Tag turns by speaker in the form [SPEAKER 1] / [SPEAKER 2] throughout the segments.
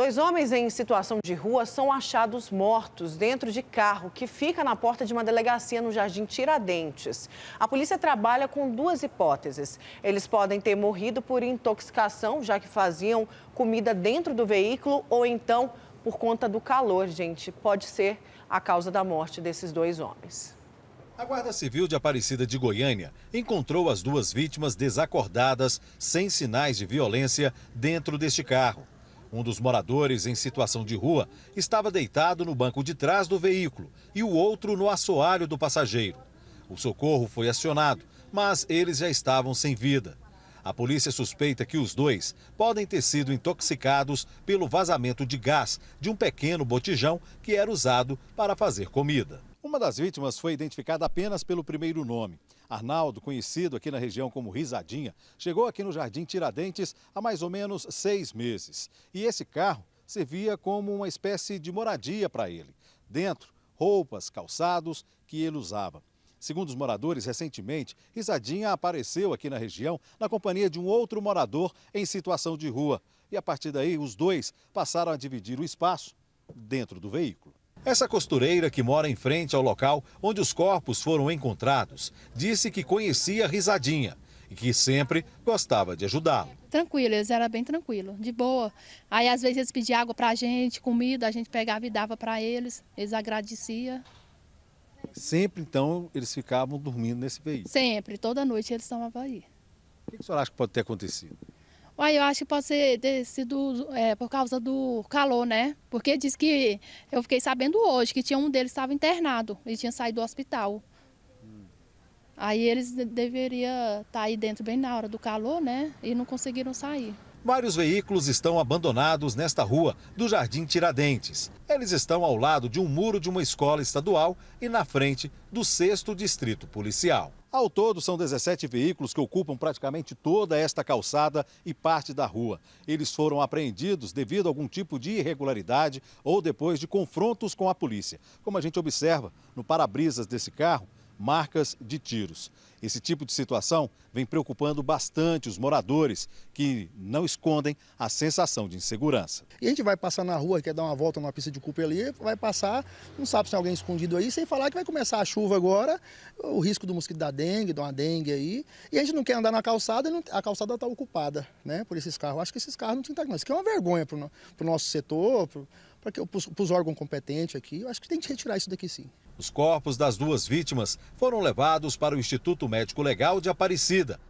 [SPEAKER 1] Dois homens em situação de rua são achados mortos dentro de carro que fica na porta de uma delegacia no Jardim Tiradentes. A polícia trabalha com duas hipóteses. Eles podem ter morrido por intoxicação, já que faziam comida dentro do veículo, ou então por conta do calor, gente. Pode ser a causa da morte desses dois homens.
[SPEAKER 2] A Guarda Civil de Aparecida de Goiânia encontrou as duas vítimas desacordadas, sem sinais de violência, dentro deste carro. Um dos moradores em situação de rua estava deitado no banco de trás do veículo e o outro no assoalho do passageiro. O socorro foi acionado, mas eles já estavam sem vida. A polícia suspeita que os dois podem ter sido intoxicados pelo vazamento de gás de um pequeno botijão que era usado para fazer comida. Uma das vítimas foi identificada apenas pelo primeiro nome. Arnaldo, conhecido aqui na região como Risadinha, chegou aqui no Jardim Tiradentes há mais ou menos seis meses. E esse carro servia como uma espécie de moradia para ele. Dentro, roupas, calçados que ele usava. Segundo os moradores, recentemente, Risadinha apareceu aqui na região na companhia de um outro morador em situação de rua. E a partir daí, os dois passaram a dividir o espaço dentro do veículo. Essa costureira que mora em frente ao local onde os corpos foram encontrados disse que conhecia Risadinha e que sempre gostava de ajudá-lo.
[SPEAKER 3] Tranquilo, eles eram bem tranquilos, de boa. Aí às vezes eles pediam água para a gente, comida, a gente pegava e dava para eles, eles agradeciam.
[SPEAKER 2] Sempre então eles ficavam dormindo nesse veículo?
[SPEAKER 3] Sempre, toda noite eles estavam aí.
[SPEAKER 2] O que, que o senhor acha que pode ter acontecido?
[SPEAKER 3] Olha, eu acho que pode ser, ter sido é, por causa do calor, né? Porque diz que eu fiquei sabendo hoje que tinha um deles estava internado e tinha saído do hospital. Hum. Aí eles deveriam estar tá aí dentro bem na hora do calor, né? E não conseguiram sair.
[SPEAKER 2] Vários veículos estão abandonados nesta rua do Jardim Tiradentes. Eles estão ao lado de um muro de uma escola estadual e na frente do 6 Distrito Policial. Ao todo, são 17 veículos que ocupam praticamente toda esta calçada e parte da rua. Eles foram apreendidos devido a algum tipo de irregularidade ou depois de confrontos com a polícia. Como a gente observa no para-brisas desse carro, marcas de tiros. Esse tipo de situação vem preocupando bastante os moradores, que não escondem a sensação de insegurança.
[SPEAKER 4] E a gente vai passar na rua, quer dar uma volta numa pista de cupa ali, vai passar, não sabe se tem alguém escondido aí, sem falar que vai começar a chuva agora, o risco do mosquito da dengue, de uma dengue aí. E a gente não quer andar na calçada, a calçada está ocupada né, por esses carros. Acho que esses carros não tinham que estar Isso aqui é uma vergonha para o nosso setor, para os órgãos competentes aqui. Eu acho que tem que retirar isso daqui sim.
[SPEAKER 2] Os corpos das duas vítimas foram levados para o Instituto Médico Legal de Aparecida.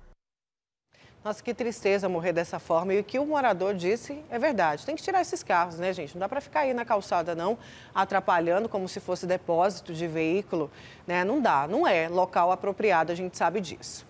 [SPEAKER 1] Nossa, que tristeza morrer dessa forma. E o que o morador disse é verdade. Tem que tirar esses carros, né, gente? Não dá para ficar aí na calçada, não, atrapalhando como se fosse depósito de veículo. Né? Não dá, não é local apropriado, a gente sabe disso.